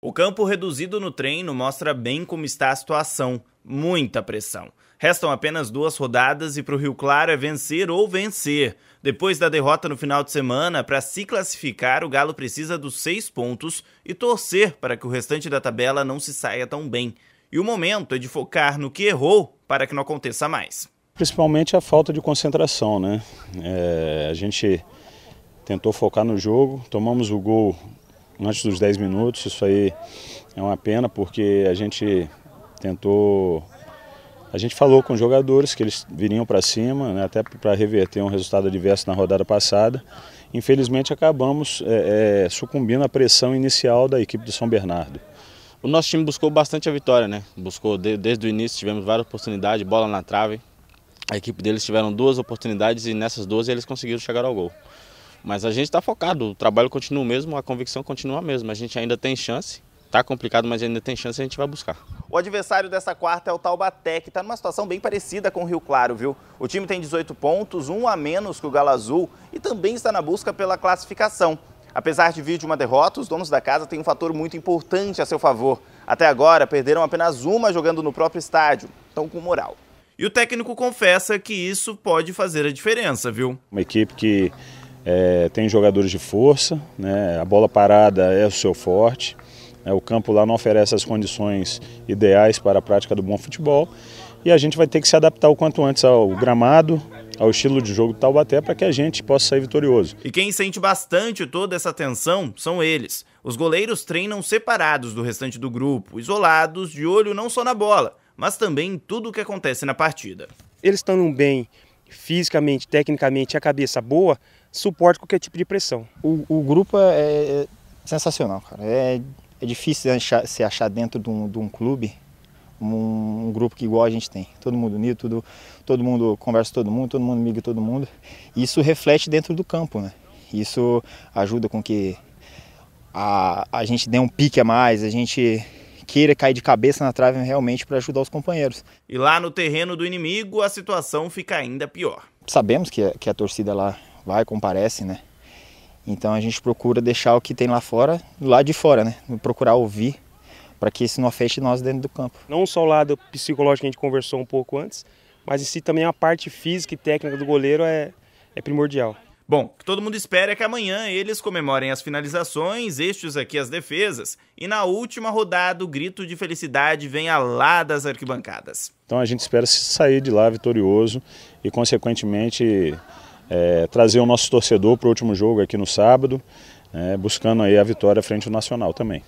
O campo reduzido no treino mostra bem como está a situação, muita pressão. Restam apenas duas rodadas e para o Rio Claro é vencer ou vencer. Depois da derrota no final de semana, para se classificar, o Galo precisa dos seis pontos e torcer para que o restante da tabela não se saia tão bem. E o momento é de focar no que errou para que não aconteça mais. Principalmente a falta de concentração, né? É, a gente tentou focar no jogo, tomamos o gol antes dos 10 minutos. Isso aí é uma pena porque a gente tentou. A gente falou com os jogadores que eles viriam para cima, né, até para reverter um resultado adverso na rodada passada. Infelizmente acabamos é, é, sucumbindo à pressão inicial da equipe do São Bernardo. O nosso time buscou bastante a vitória, né? Buscou desde o início, tivemos várias oportunidades, bola na trave. A equipe deles tiveram duas oportunidades e nessas duas eles conseguiram chegar ao gol. Mas a gente está focado, o trabalho continua o mesmo, a convicção continua a mesma. A gente ainda tem chance, Tá complicado, mas ainda tem chance, a gente vai buscar. O adversário dessa quarta é o Taubaté, que está numa situação bem parecida com o Rio Claro, viu? O time tem 18 pontos, um a menos que o Galo Azul e também está na busca pela classificação. Apesar de vir de uma derrota, os donos da casa têm um fator muito importante a seu favor. Até agora, perderam apenas uma jogando no próprio estádio, estão com moral. E o técnico confessa que isso pode fazer a diferença, viu? Uma equipe que é, tem jogadores de força, né? a bola parada é o seu forte. Né? o campo lá não oferece as condições ideais para a prática do bom futebol. E a gente vai ter que se adaptar o quanto antes ao gramado, ao estilo de jogo do Taubaté para que a gente possa sair vitorioso. E quem sente bastante toda essa tensão são eles. Os goleiros treinam separados do restante do grupo, isolados, de olho não só na bola, mas também em tudo o que acontece na partida. Eles estão bem fisicamente, tecnicamente, a cabeça boa, suporta qualquer tipo de pressão. O, o grupo é, é, é sensacional, cara. É, é difícil achar, se achar dentro de um, de um clube um, um, grupo que igual a gente tem. Todo mundo unido, tudo, todo mundo conversa com todo mundo, todo mundo amigo todo mundo. Isso reflete dentro do campo, né? Isso ajuda com que a, a gente dê um pique a mais, a gente queira cair de cabeça na trave realmente para ajudar os companheiros. E lá no terreno do inimigo, a situação fica ainda pior. Sabemos que a, que a torcida lá vai, comparece, né? Então a gente procura deixar o que tem lá fora, lá de fora, né? Procurar ouvir para que isso não afete nós dentro do campo. Não só o lado psicológico que a gente conversou um pouco antes, mas em si também a parte física e técnica do goleiro é, é primordial. Bom, o que todo mundo espera é que amanhã eles comemorem as finalizações, estes aqui as defesas, e na última rodada o grito de felicidade venha lá das arquibancadas. Então a gente espera sair de lá vitorioso e, consequentemente, é, trazer o nosso torcedor para o último jogo aqui no sábado, é, buscando aí a vitória frente ao Nacional também.